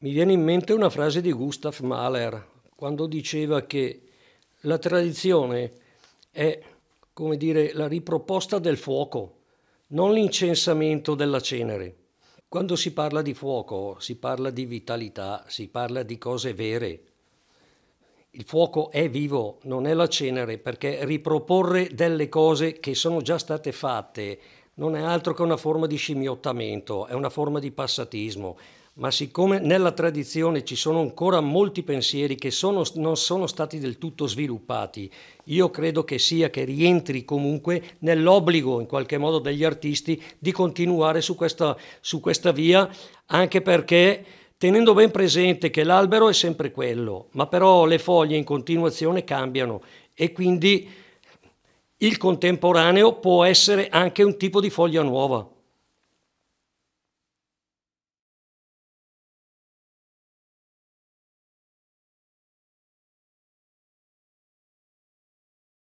Mi viene in mente una frase di Gustav Mahler quando diceva che la tradizione è, come dire, la riproposta del fuoco, non l'incensamento della cenere. Quando si parla di fuoco, si parla di vitalità, si parla di cose vere. Il fuoco è vivo, non è la cenere, perché riproporre delle cose che sono già state fatte non è altro che una forma di scimmiottamento, è una forma di passatismo. Ma siccome nella tradizione ci sono ancora molti pensieri che sono, non sono stati del tutto sviluppati, io credo che sia che rientri comunque nell'obbligo in qualche modo degli artisti di continuare su questa, su questa via, anche perché tenendo ben presente che l'albero è sempre quello, ma però le foglie in continuazione cambiano e quindi il contemporaneo può essere anche un tipo di foglia nuova.